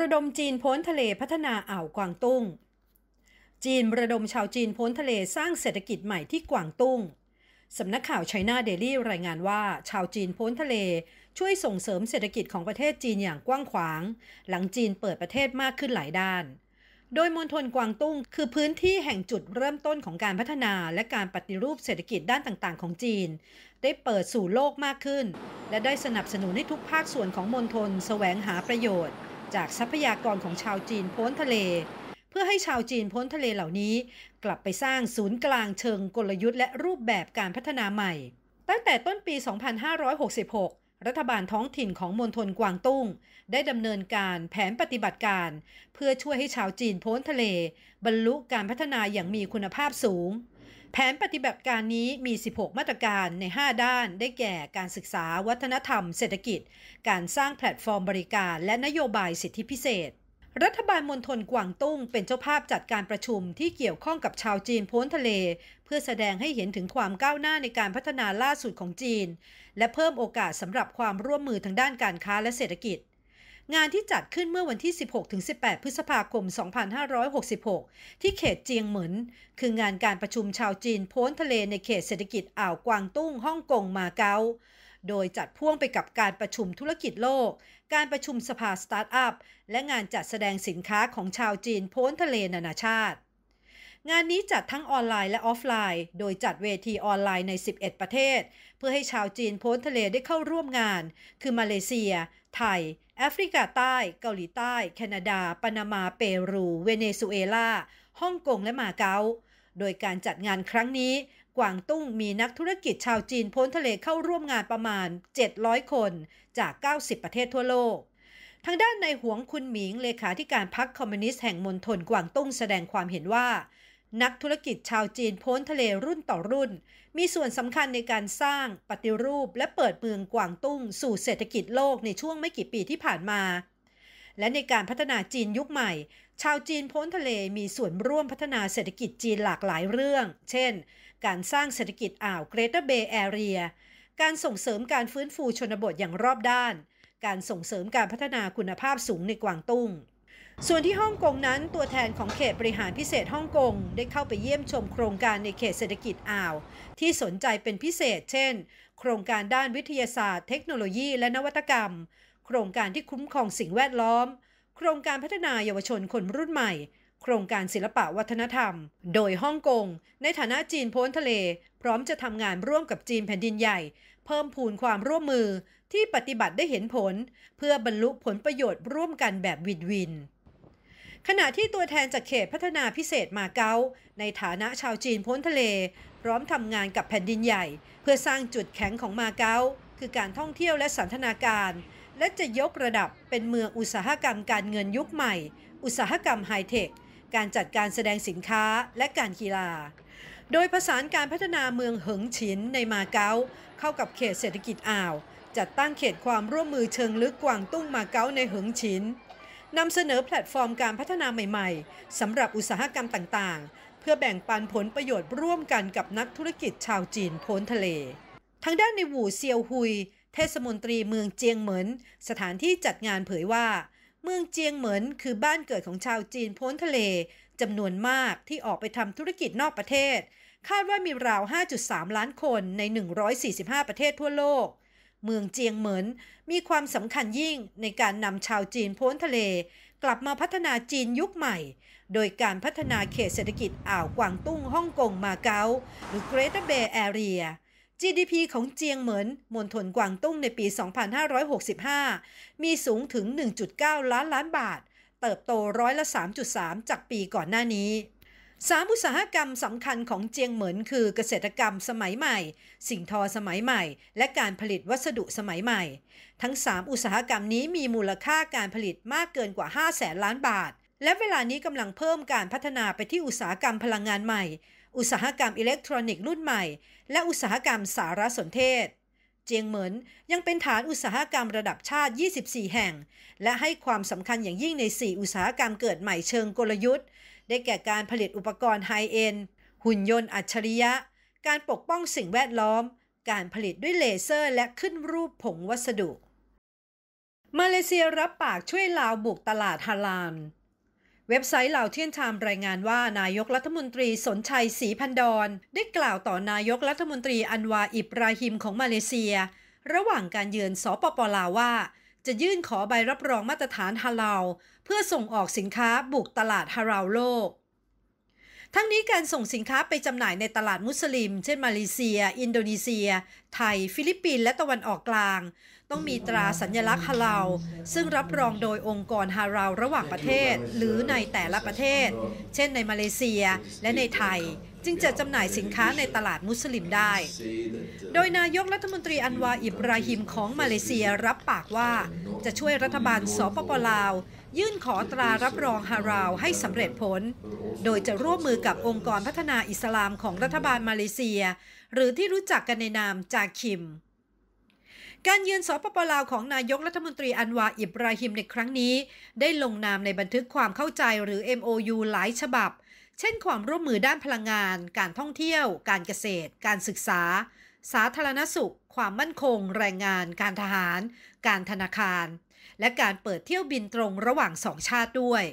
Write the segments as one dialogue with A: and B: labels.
A: ระดมจีนพ้นทะเลพัฒนาอ่าวกวางตุ้ง จีนระดมชาวจีนพ้นทะเลสร้างเศรษฐกิจใหม่ที่กวางตุ้ง สำนักข่าวไชน่าเดลี่รายงานว่า ชาวจีนพ้นทะเลช่วยส่งเสริมเศรษฐกิจของประเทศจีนอย่างกว้างขวาง หลังจีนเปิดประเทศมากขึ้นหลายด้าน โดยมณฑลกวางตุ้ง คือพื้นที่แห่งจุดเริ่มต้นของการพัฒนาและการปฏิรูปเศรษฐกิจด้านต่างๆ ของจีน ได้เปิดสู่โลกมากขึ้น และได้สนับสนุนให้ทุกภาคส่วนของมณฑลแสวงหาประโยชน์จากทรัพยากรของชาวจีนพ้นทะเล เพื่อให้ชาวจีนพ้นทะเลเหล่านี้ กลับไปสร้างศูนย์กลางเชิงกลยุทธ์และรูปแบบการพัฒนาใหม่ ตั้งแต่ต้นปี 2566 รัฐบาลท้องถิ่นของมณฑลกวางตุ้ง ได้ดำเนินการแผนปฏิบัติการ เพื่อช่วยให้ชาวจีนพ้นทะเลบรรลุการพัฒนาอย่างมีคุณภาพสูงแผนปฏิบัติการนี้มี 16 มาตรการใน 5 ด้าน ได้แก่การศึกษาวัฒนธรรมเศรษฐกิจ การสร้างแพลตฟอร์มบริการและนโยบายสิทธิพิเศษ รัฐบาลมณฑลกวางตุ้งเป็นเจ้าภาพจัดการประชุมที่เกี่ยวข้องกับชาวจีนพ้นทะเล เพื่อแสดงให้เห็นถึงความก้าวหน้าในการพัฒนาล่าสุดของจีนและเพิ่มโอกาสสำหรับความร่วมมือทางด้านการค้าและเศรษฐกิจงานที่จัดขึ้นเมื่อวันที่ 16-18 พฤษภาคม 2566 ที่เขตเจียงเหมิน คืองานการประชุมชาวจีนโพ้นทะเลในเขตเศรษฐกิจ อ่าว กวางตุ้งฮ่องกงมาเก๊า โดยจัดพ่วงไปกับการประชุมธุรกิจโลก การประชุมสภาสตาร์ทอัพ และงานจัดแสดงสินค้าของชาวจีนโพ้นทะเลนานาชาติ งานนี้จัดทั้งออนไลน์และออฟไลน์ โดยจัดเวทีออนไลน์ใน 11 ประเทศ เพื่อให้ชาวจีนพ้นทะเลได้เข้าร่วมงาน คือมาเลเซีย ไทยแอฟริกาใต้ เกาหลีใต้ แคนาดาปานามาเปรู เวเนซุเอลาฮ่องกง และมาเก๊า โดยการจัดงานครั้งนี้ กวางตุ้งมีนักธุรกิจชาวจีนพ้นทะเลเข้าร่วมงานประมาณ 700 คน จาก 90 ประเทศทั่วโลก ทางด้านในหวงคุณหมิงเลขาธิการพรรคคอมมิวนิสต์แห่งมณฑลกวางตุ้งแสดงความเห็นว่า นักธุรกิจชาวจีนพ้นทะเลรุ่นต่อรุ่นมีส่วนสำคัญในการสร้างปฏิรูปและเปิดเมืองกวางตุ้งสู่เศรษฐกิจโลกในช่วงไม่กี่ปีที่ผ่านมา และในการพัฒนาจีนยุคใหม่ ชาวจีนพ้นทะเลมีส่วนร่วมพัฒนาเศรษฐกิจจีนหลากหลายเรื่อง เช่น การสร้างเศรษฐกิจอ่าวเกรเตอร์เบย์แอเรีย การส่งเสริมการฟื้นฟูชนบทอย่างรอบด้าน การส่งเสริมการพัฒนาคุณภาพสูงในกวางตุ้งส่วนที่ฮ่องกงนั้นตัวแทนของเขตบริหารพิเศษฮ่องกงได้เข้าไปเยี่ยมชมโครงการในเขตเศรษฐกิจอ่าว ที่สนใจเป็นพิเศษ เช่น โครงการด้านวิทยาศาสตร์ เทคโนโลยีและนวัตกรรม โครงการที่คุ้มครองสิ่งแวดล้อม โครงการพัฒนาเยาวชนคนรุ่นใหม่ โครงการศิลปะวัฒนธรรม โดยฮ่องกงในฐานะจีนพ้นทะเล พร้อมจะทำงานร่วมกับจีนแผ่นดินใหญ่ เพิ่มพูนความร่วมมือที่ปฏิบัติได้เห็นผล เพื่อบรรลุผลประโยชน์ร่วมกันแบบวินวินขณะที่ตัวแทนจากเขตพัฒนาพิเศษมาเก๊าในฐานะชาวจีนพ้นทะเลพร้อมทำงานกับแผ่นดินใหญ่เพื่อสร้างจุดแข็งของมาเก๊าคือการท่องเที่ยวและสันทนาการ และจะยกระดับเป็นเมืองอุตสาหกรรมการเงินยุคใหม่ อุตสาหกรรมไฮเทคการจัดการแสดงสินค้าและการกีฬา โดยผสานการพัฒนาเมืองเหิงฉินในมาเก๊าเข้ากับเขตเศรษฐกิจอ่าว จัดตั้งเขตความร่วมมือเชิงลึกกวางตุ้งมาเก๊าในเหิงฉินนำเสนอแพลตฟอร์มการพัฒนาใหม่ๆสำหรับอุตสาหกรรมต่างๆ เพื่อแบ่งปันผลประโยชน์ร่วมกันกับนักธุรกิจชาวจีนพ้นทะเล ทางด้านในหวูเซียวฮุย เทศมนตรีเมืองเจียงเหมินสถานที่จัดงานเผยว่า เมืองเจียงเหมินคือบ้านเกิดของชาวจีนพ้นทะเลจำนวนมากที่ออกไปทำธุรกิจนอกประเทศ คาดว่ามีราว 5.3 ล้านคนใน 145 ประเทศทั่วโลกเมืองเจียงเหมินมีความสำคัญยิ่งในการนำชาวจีนพ้นทะเลกลับมาพัฒนาจีนยุคใหม่ โดยการพัฒนาเขตเศรษฐกิจอ่าวกวางตุ้งฮ่องกงมาเก๊าหรือ Greater Bay Area GDP ของเจียงเหมินมณฑลกวางตุ้งในปี 2565 มีสูงถึง 1.9 ล้านล้านบาท เติบโตร้อยละ 3.3 จากปีก่อนหน้านี้สามอุตสาหกรรมสำคัญของเจียงเหมินคือเกษตรกรรมสมัยใหม่ สิ่งทอสมัยใหม่ และการผลิตวัสดุสมัยใหม่ ทั้ง 3 อุตสาหกรรมนี้มีมูลค่าการผลิตมากเกินกว่า 5 0 0แสนล้านบาท และเวลานี้กำลังเพิ่มการพัฒนาไปที่อุตสาหกรรมพลังงานใหม่ อุตสาหกรรมอิเล็กทรอนิกส์รุ่นใหม่ และอุตสาหกรรมสารสนเทศเจียงเหมินยังเป็นฐานอุตสาหกรรมระดับชาติ 24 แห่ง และให้ความสำคัญอย่างยิ่งใน 4 อุตสาหกรรมเกิดใหม่เชิงกลยุทธ์ได้แก่การผลิตอุปกรณ์ไฮเอ็นหุ่นยนต์อัจฉริยะ การปกป้องสิ่งแวดล้อม การผลิตด้วยเลเซอร์และขึ้นรูปผงวัสดุ มาเลเซียรับปากช่วยลาวบุกตลาดฮาลานเว็บไซต์เหล่าเทียนไทม์รายงานว่านายกรัฐมนตรีสนชัยศรีพันดอนได้กล่าวต่อนายกรัฐมนตรีอันวาอิบราฮิมของมาเลเซีย ระหว่างการเยือนสปปลาวว่าจะยื่นขอใบรับรองมาตรฐานฮาลาลเพื่อส่งออกสินค้าบุกตลาดฮาลาลโลก ทั้งนี้การส่งสินค้าไปจำหน่ายในตลาดมุสลิม เช่นมาเลเซีย อินโดนีเซีย ไทย ฟิลิปปินส์และตะวันออกกลาง ต้องมีตราสัญญลักษณ์ฮาลาลซึ่งรับรองโดยองค์กรฮาลาลระหว่างประเทศ หรือในแต่ละประเทศ เช่นในมาเลเซียและในไทยจึงจะจำหน่ายสินค้าในตลาดมุสลิมได้ โดยนายกรัฐมนตรีอันวาอิบราฮิมของมาเลเซียรับปากว่าจะช่วยรัฐบาลสปปลาว ยื่นขอตรารับรองฮาราวให้สำเร็จผล โดยจะร่วมมือกับองค์กรพัฒนาอิสลามของรัฐบาลมาเลเซีย หรือที่รู้จักกันในนามจาคิม การเยือนสปปลาวของนายกรัฐมนตรีอันวาอิบราฮิมในครั้งนี้ได้ลงนามในบันทึกความเข้าใจหรือ MOU หลายฉบับเช่นความร่วมมือด้านพลังงาน การท่องเที่ยว การเกษตร การศึกษา สาธารณสุข ความมั่นคง แรงงาน การทหาร การธนาคาร และการเปิดเที่ยวบินตรงระหว่างสองชาติด้วย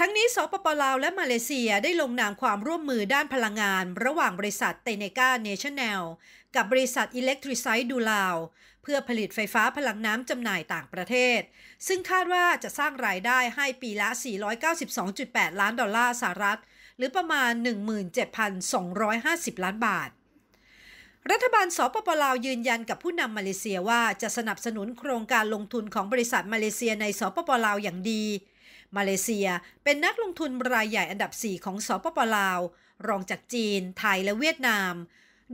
A: ทั้งนี้สปปลาวและมาเลเซียได้ลงนามความร่วมมือด้านพลังงาน ระหว่างบริษัทเตเนกาเนชั่นแนลกับบริษัทอิเล็กทริไซด์ดูลาว เพื่อผลิตไฟฟ้าพลังน้ำจำหน่ายต่างประเทศ ซึ่งคาดว่าจะสร้างรายได้ให้ปีละ 492.8 ล้านดอลลาร์สหรัฐ หรือประมาณ 17,250 ล้านบาท รัฐบาลสปปลาวยืนยันกับผู้นำมาเลเซียว่าจะสนับสนุนโครงการลงทุนของบริษัทมาเลเซียในสปปลาวอย่างดีมาเลเซียเป็นนักลงทุนรายใหญ่อันดับ 4 ของสปปลาว รองจากจีน ไทยและเวียดนาม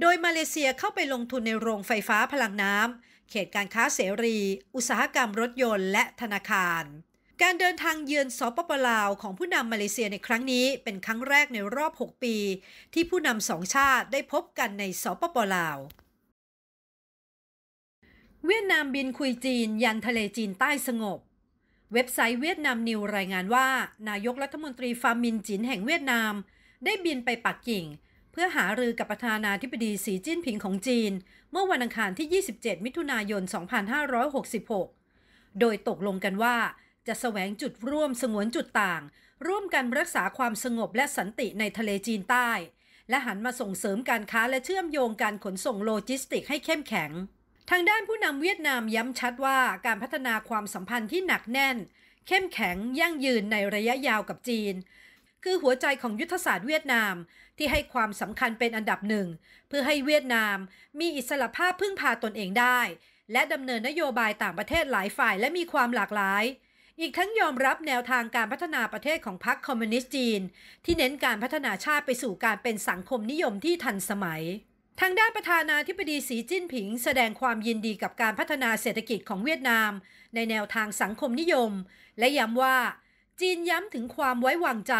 A: โดยมาเลเซียเข้าไปลงทุนในโรงไฟฟ้าพลังน้ำเขตการค้าเสรี อุตสาหกรรมรถยนต์และธนาคาร การเดินทางเยือนสปปลาวของผู้นำมาเลเซียในครั้งนี้เป็นครั้งแรกในรอบ 6 ปีที่ผู้นำสองชาติได้พบกันในสปปลาว เวียดนามบินคุยจีนยันทะเลจีนใต้สงบเว็บไซต์เวียดนามนิวรายงานว่า นายกรัฐมนตรีฟามินจินแห่งเวียดนาม ได้บินไปปักกิ่ง เพื่อหารือกับประธานาธิบดีสีจิ้นผิงของจีน เมื่อวันอังคารที่ 27 มิถุนายน 2566 โดยตกลงกันว่าจะแสวงจุดร่วมสงวนจุดต่าง ร่วมกันรักษาความสงบและสันติในทะเลจีนใต้ และหันมาส่งเสริมการค้าและเชื่อมโยงการขนส่งโลจิสติกให้เข้มแข็งทางด้านผู้นำเวียดนามย้ำชัดว่าการพัฒนาความสัมพันธ์ที่หนักแน่น เข้มแข็งยั่งยืนในระยะยาวกับจีน คือหัวใจของยุทธศาสตร์เวียดนามที่ให้ความสำคัญเป็นอันดับหนึ่ง เพื่อให้เวียดนามมีอิสรภาพพึ่งพาตนเองได้ และดำเนินนโยบายต่างประเทศหลายฝ่ายและมีความหลากหลาย อีกทั้งยอมรับแนวทางการพัฒนาประเทศของพรรคคอมมิวนิสต์จีน ที่เน้นการพัฒนาชาติไปสู่การเป็นสังคมนิยมที่ทันสมัยทางด้านประธานาธิบดีสีจิ้นผิงแสดงความยินดีกับการพัฒนาเศรษฐกิจของเวียดนาม ในแนวทางสังคมนิยม และย้ำว่า จีนย้ำถึงความไว้วางใจ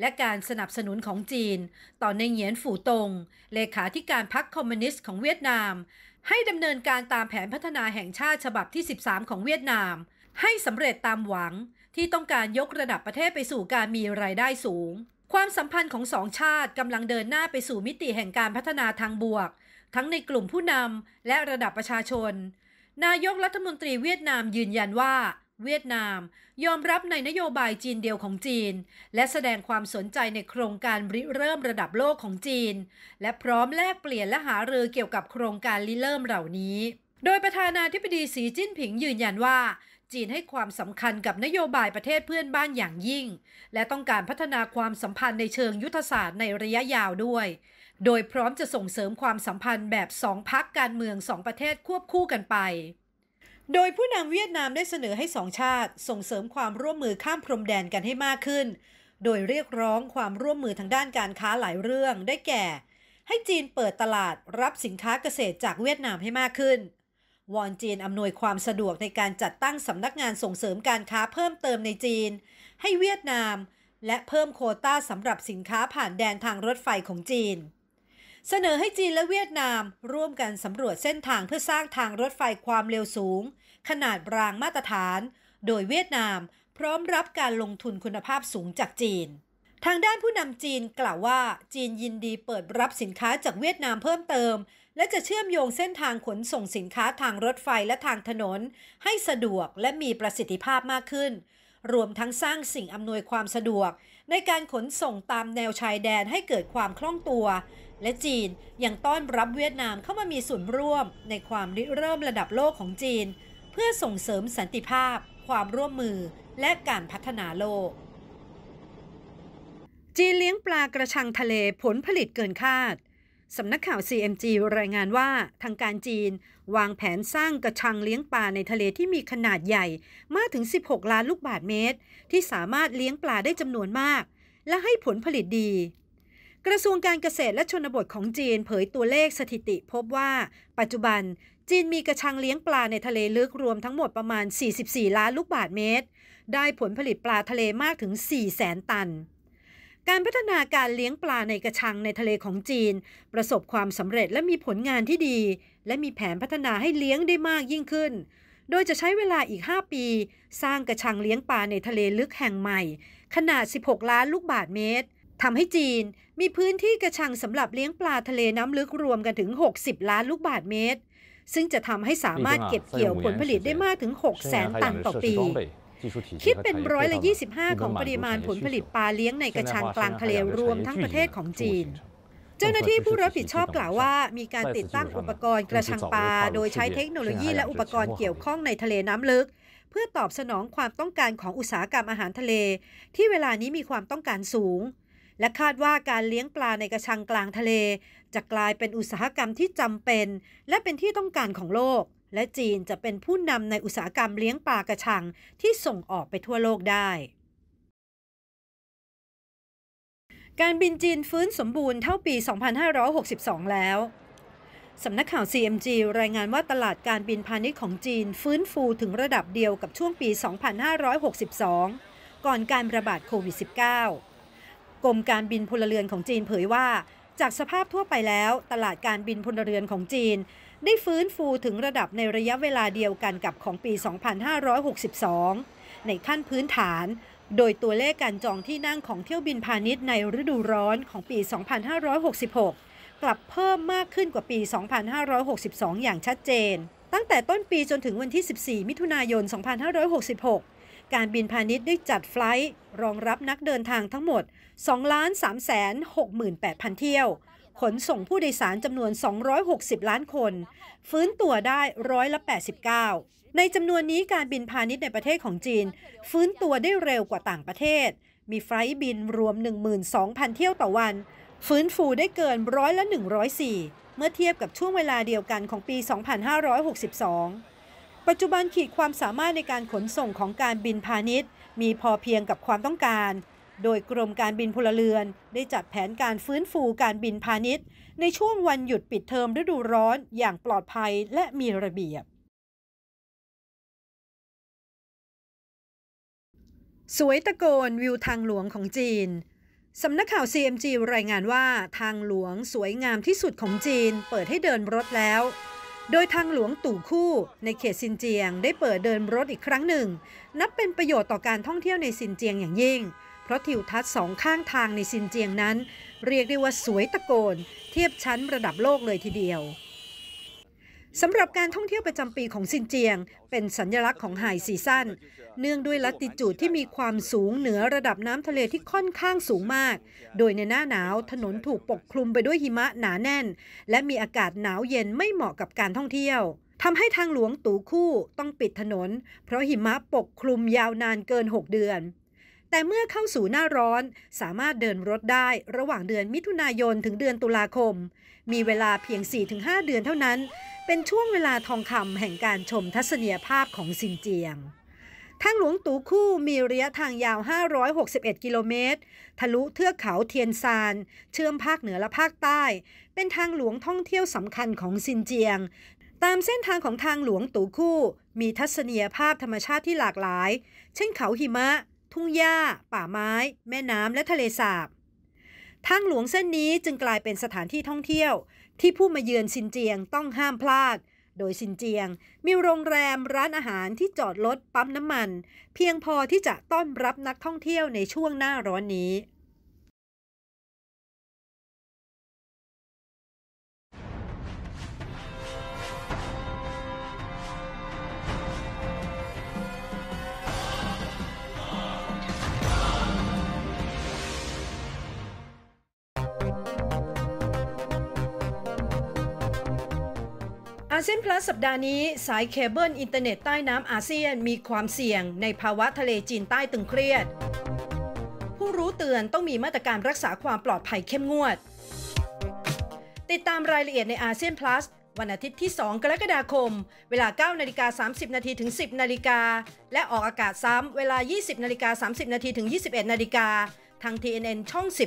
A: และการสนับสนุนของจีน ต่อในเหงียนฝูตงเลขาธิการพรรคคอมมิวนิสต์ของเวียดนาม ให้ดำเนินการตามแผนพัฒนาแห่งชาติฉบับที่ 13 ของเวียดนาม ให้สำเร็จตามหวัง ที่ต้องการยกระดับประเทศไปสู่การมีรายได้สูงความสัมพันธ์ของสองชาติกำลังเดินหน้าไปสู่มิติแห่งการพัฒนาทางบวก ทั้งในกลุ่มผู้นำและระดับประชาชน นายกรัฐมนตรีเวียดนามยืนยันว่า เวียดนามยอมรับในนโยบายจีนเดียวของจีน และแสดงความสนใจในโครงการริเริ่มระดับโลกของจีน และพร้อมแลกเปลี่ยนและหารือเกี่ยวกับโครงการริเริ่มเหล่านี้ โดยประธานาธิบดีสีจิ้นผิงยืนยันว่าจีนให้ความสำคัญกับนโยบายประเทศเพื่อนบ้านอย่างยิ่ง และต้องการพัฒนาความสัมพันธ์ในเชิงยุทธศาสตร์ในระยะยาวด้วย โดยพร้อมจะส่งเสริมความสัมพันธ์แบบสองพักการเมืองสองประเทศควบคู่กันไป โดยผู้นำเวียดนามได้เสนอให้สองชาติ ส่งเสริมความร่วมมือข้ามพรมแดนกันให้มากขึ้น โดยเรียกร้องความร่วมมือทางด้านการค้าหลายเรื่องได้แก่ ให้จีนเปิดตลาดรับสินค้าเกษตรจากเวียดนามให้มากขึ้นวอนจีนอำนวยความสะดวกในการจัดตั้งสำนักงานส่งเสริมการค้าเพิ่มเติมในจีนให้เวียดนามและเพิ่มโคต้าสำหรับสินค้าผ่านแดนทางรถไฟของจีน เสนอให้จีนและเวียดนามร่วมกันสำรวจเส้นทางเพื่อสร้างทางรถไฟความเร็วสูงขนาดรางมาตรฐานโดยเวียดนามพร้อมรับการลงทุนคุณภาพสูงจากจีน ทางด้านผู้นำจีนกล่าวว่าจีนยินดีเปิดรับสินค้าจากเวียดนามเพิ่มเติมและจะเชื่อมโยงเส้นทางขนส่งสินค้าทางรถไฟและทางถนน ให้สะดวกและมีประสิทธิภาพมากขึ้น รวมทั้งสร้างสิ่งอำนวยความสะดวก ในการขนส่งตามแนวชายแดนให้เกิดความคล่องตัว และจีนยังต้อนรับเวียดนามเข้ามามีส่วนร่วม ในความริเริ่มระดับโลกของจีน เพื่อส่งเสริมสันติภาพความร่วมมือ และการพัฒนาโลก จีนเลี้ยงปลากระชังทะเลผลผลิตเกินคาดสำนักข่าว CMG รายงานว่าทางการจีน วางแผนสร้างกระชังเลี้ยงปลาในทะเลที่มีขนาดใหญ่มากถึง 16 ล้านลูกบาทเมตร ที่สามารถเลี้ยงปลาได้จำนวนมาก และให้ผลผลิตดี กระทรวงการเกษตรและชนบทของจีนเผยตัวเลขสถิติพบว่า ปัจจุบัน จีนมีกระชังเลี้ยงปลาในทะเลลึกรวมทั้งหมดประมาณ 44 ล้านลูกบาทเมตร ได้ผลผลิตปลาทะเลมากถึง 4 0 0 0 0 0ตันการพัฒนาการเลี้ยงปลาในกระชังในทะเลของจีน ประสบความสำเร็จและมีผลงานที่ดี และมีแผนพัฒนาให้เลี้ยงได้มากยิ่งขึ้น โดยจะใช้เวลาอีก 5 ปี สร้างกระชังเลี้ยงปลาในทะเลลึกแห่งใหม่ ขนาด 16 ล้านลูกบาทเมตรทำให้จีน มีพื้นที่กระชังสำหรับเลี้ยงปลาทะเลน้ำลึกรวมกันถึง 60 ล้านลูกบาทเมตรซึ่งจะทำให้สามารถเก็บเกี่ยวผลผลิตได้มากถึง 6 0 0 0 0ตันต่อปีคิดเป็นร้อยละ25 ของปริมาณผลผลิตปลาเลี้ยงในกระชังกลางทะเลรวมทั้งประเทศของจีน เจ้าหน้าที่ผู้รับผิดชอบกล่าวว่า มีการติดตั้งอุปกรณ์ กระชังปลา โดยใช้เทคโนโลยีและอุปกรณ์เกี่ยวข้องในทะเลน้ำลึก เพื่อตอบสนองความต้องการของอุตสาหกรรมอาหารทะเล ที่เวลานี้มีความต้องการสูง และคาดว่าการเลี้ยงปลาในกระชังกลางทะเล จะกลายเป็นอุตสาหกรรมที่จำเป็น และเป็นที่ต้องการของโลกและจีนจะเป็นผู้นำในอุตสาหกรรมเลี้ยงปลากระชังที่ส่งออกไปทั่วโลกได้ การบินจีนฟื้นสมบูรณ์เท่าปี 2562 แล้ว สำนักข่าว CMG รายงานว่าตลาดการบินพาณิชย์ของจีนฟื้นฟูถึงระดับเดียวกับช่วงปี 2562ก่อนการระบาดโควิด -19 กรมการบินพลเรือนของจีนเผยว่าจากสภาพทั่วไปแล้วตลาดการบินพลเรือนของจีน ได้ฟื้นฟูถึงระดับในระยะเวลาเดียวกันกับของปี 2562 ในขั้นพื้นฐาน โดยตัวเลขการจองที่นั่งของเที่ยวบินพาณิชย์ในฤดูร้อนของปี 2566 กลับเพิ่มมากขึ้นกว่าปี 2562 อย่างชัดเจน ตั้งแต่ต้นปีจนถึงวันที่ 14 มิถุนายน 2566การบินพาณิชย์ได้จัดไฟล์รองรับนักเดินทางทั้งหมด 2 3 6 8 0 0 0 เที่ยว ขนส่งผู้โดยสารจำนวน 260 ล้านคนฟื้นตัวได้ร้อยละ89 ในจำนวนนี้การบินพาณิชย์ในประเทศของจีนฟื้นตัวได้เร็วกว่าต่างประเทศ มีไฟล์บินรวม 12,000 เที่ยวต่อวัน ฟื้นฟูได้เกินร้อยละ 104 เมื่อเทียบกับช่วงเวลาเดียวกันของปี 2562ปัจจุบันขีดความสามารถในการขนส่งของการบินพาณิชย์ มีพอเพียงกับความต้องการ โดยกรมการบินพลเรือน ได้จัดแผนการฟื้นฟูการบินพาณิชย์ ในช่วงวันหยุดปิดเทอมฤดูร้อนอย่างปลอดภัยและมีระเบียบ สวยตะโกนวิวทางหลวงของจีน สำนักข่าว CMG รายงานว่าทางหลวงสวยงามที่สุดของจีนเปิดให้เดินรถแล้วโดยทางหลวงตู่คู่ในเขตซินเจียงได้เปิดเดินรถอีกครั้งหนึ่ง นับเป็นประโยชน์ต่อการท่องเที่ยวในซินเจียงอย่างยิ่ง เพราะทิวทัศน์สองข้างทางในซินเจียงนั้น เรียกได้ว่าสวยตะโกน เทียบชั้นระดับโลกเลยทีเดียวสำหรับการท่องเที่ยวประจำปีของซินเจียง เป็นสัญลักษณ์ของไฮซีซั่นเนื่องด้วยลัติจูดที่มีความสูงเหนือระดับน้ำทะเลที่ค่อนข้างสูงมาก โดยในหน้าหนาวถนนถูกปกคลุมไปด้วยหิมะหนาแน่น และมีอากาศหนาวเย็นไม่เหมาะกับการท่องเที่ยวทำให้ทางหลวงตูคู่ ต้องปิดถนน เพราะหิมะปกคลุมยาวนานเกิน 6 เดือน แต่เมื่อเข้าสู่หน้าร้อนสามารถเดินรถได้ระหว่างเดือนมิถุนายนถึงเดือนตุลาคม มีเวลาเพียง 4-5 เดือนเท่านั้นเป็นช่วงเวลาทองคำแห่งการชมทัศนียภาพของซินเจียง ทางหลวงตูคู่มีระยะทางยาว 561 กิโลเมตร ทะลุเทือกเขาเทียนซาน เชื่อมภาคเหนือและภาคใต้ เป็นทางหลวงท่องเที่ยวสำคัญของซินเจียง ตามเส้นทางของทางหลวงตูคู่มีทัศนียภาพธรรมชาติที่หลากหลาย เช่นเขาหิมะ ทุ่งหญ้า ป่าไม้ แม่น้ำและทะเลสาบทางหลวงเส้นนี้จึงกลายเป็นสถานที่ท่องเที่ยวที่ผู้มาเยือนซินเจียงต้องห้ามพลาด โดยซินเจียงมีโรงแรมร้านอาหารที่จอดรถปั๊มน้ำมันเพียงพอที่จะต้อนรับนักท่องเที่ยวในช่วงหน้าร้อนนี้อาเซียนพลัสสัปดาห์นี้ สายเคเบิลอินเทอร์เน็ตใต้น้ำอาเซียนมีความเสี่ยงในภาวะทะเลจีนใต้ตึงเครียด ผู้รู้เตือนต้องมีมาตรการรักษาความปลอดภัยเข้มงวด ติดตามรายละเอียดในอาเซียนพลัส วันอาทิตย์ที่ 2 กรกฎาคม เวลา9นาฬิกา30นาทีถึง10นาฬิกาและออกอากาศซ้ำเวลา 20นาฬิกา30นาทีถึง21นาฬิกาทาง TNN ช่อง 16